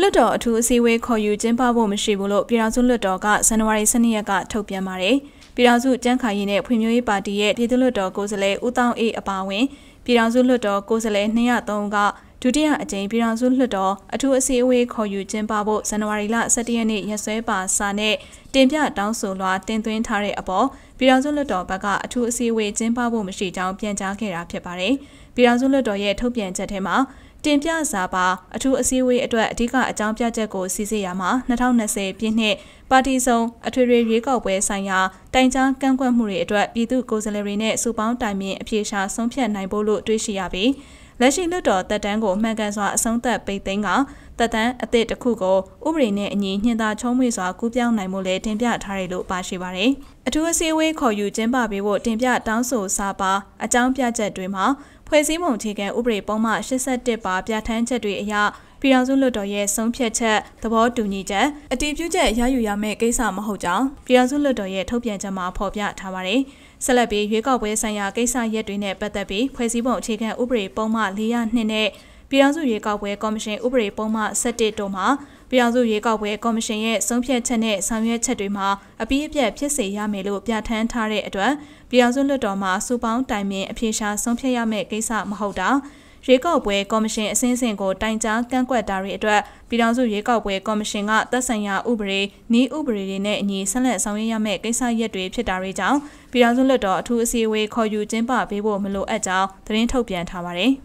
လွှတ်တော်အထူးအစည်းအဝေးခေါ်ယူကျင်းပဖို့မရှိဘူးလို့ပြည်ထောင်စုလွှတ်တော်ကဇန်နဝါရီ12ရက်ကထုတ်ပြန်ပါတယ်။ပြည်ထောင်စုကြံ့ခိုင်ရေးနဲ့ဖွံ့ဖြိုးရေးပါတီရဲ့ပြည်သူ့လွှတ်တော်ကိုယ်စားလှယ်ဦးတောင်းအေးအပါအဝင်ပြည်ထောင်စုလွှတ်တော်ကိုယ်စားလှယ်203ဦးကဒုတိယအကြိမ်ပြည်ထောင်စုလွှတ်တော်အထူးအစည်းအဝေးခေါ်ယူကျင်းပဖို့ဇန်နဝါရီလ17ရက်နေ့ရက်စွဲပါစာနဲ့တင်ပြတောင်းဆိုလွှာတင်သွင်းထားတဲ့အပေါ်ပြည်ထောင်စုလွှတ်တော်ဘက်ကအထူးအစည်းအဝေးကျင်းပဖို့မရှိကြောင်းပြန်ကြားခဲ့တာဖြစ်ပါတယ်။ပြည်ထောင်စုလွှတ်တော်ရဲ့ထုတ်ပြန်ချက်ထဲမှာတင်ပြစာပါအထူးအစည်းအဝေးအတွက်အဓိကအကြောင်းပြချက်ကိုစစ်ဆေးရမှာ2020ပြည့်နှစ်ပါတီစုံအထွေထွေရွေးကောက်ပွဲဆိုင်ရာတိုင်ကြားကန့်ကွက်မှုတွေအတွက်ပြည်သူ့ကိုယ်စားလှယ်တွေနဲ့စုပေါင်းတိုင်ပင်အပြေရှာဆုံးဖြတ်နိုင်ဖို့လို့တွေးရှိရပြီးလက်ရှိလွှတ်တော်တက်တန်းကိုအမှန်ကန်စွာအဆုံးသတ်ပိတ်သိမ်းကတက်တန်းအသစ်တစ်ခုကိုဥပဒေနဲ့အညီညှင်သာချုံးမွေစွာကူးပြောင်းနိုင်မှုလည်းတင်ပြထားတယ်လို့ပါရှိပါတယ်။အထူးအစည်းအဝေးခေါ်ယူကျင်းပပေးဖို့တင်ပြတောင်းဆိုစာပါအကြောင်းပြချက်တွေမှာဖွဲ့စည်းပုံအခြေခံဥပဒေပုံမှန်81ပါပြဋ္ဌာန်းချက်တွေအရပြည်ထောင်စုလွှတ်တော်ရဲ့ဆုံးဖြတ်ချက်သဘောတူညီချက်အတည်ပြုချက်ရယူရမယ့်ကိစ္စမဟုတ်ကြောင်းပြည်ထောင်စုလွှတ်တော်ရဲ့ထုတ်ပြန်ချက်မှာဖော်ပြထားပါတယ်။ဆက်လက်ပြီးရွေးကောက်ပွဲဆိုင်ရာကိစ္စရပ်တွေနဲ့ပတ်သက်ပြီးဖွဲ့စည်းပုံအခြေခံဥပဒေပုံမှန်402နဲ့ပြည်ထောင်စုရွေးကောက်ပွဲကော်မရှင်ဥပဒေပုံမှန်17တို့မှာပြည်ထောင်စုရွေးကောက်ပွဲကော်မရှင်ရဲ့ဆုံးဖြတ်ချက်နဲ့ဆောင်ရွက်ချက်တွေမှာအပြည့်အပြည့်ဖြစ်စေရမယ်လို့ပြဋ္ဌာန်းထားတဲ့အတွက်ပြည်ထောင်စုလွှတ်တော်မှာစူပေါင်းတိုင်ပင်အပြေရှားဆုံးဖြတ်ရမယ့်ကိစ္စမဟုတ်တာရွေးကောက်ပွဲကော်မရှင်အစင်းစင်ကိုတိုင်ကြားကန့်ကွက်တာတွေအတွက်ပြည်ထောင်စုရွေးကောက်ပွဲကော်မရှင်ကသက်ဆိုင်ရာဥပဒေ၊ဤဥပဒေတွေနဲ့အညီဆက်လက်ဆောင်ရွက်ရမယ့်ကိစ္စရပ်တွေဖြစ်တာတွေကြောင့်ပြည်ထောင်စုလွှတ်တော်အထူးအစည်းအဝေးခေါ်ယူကျင်းပပေးဖို့မလိုအပ်ကြောင်းသတင်းထုတ်ပြန်ထားပါတယ်။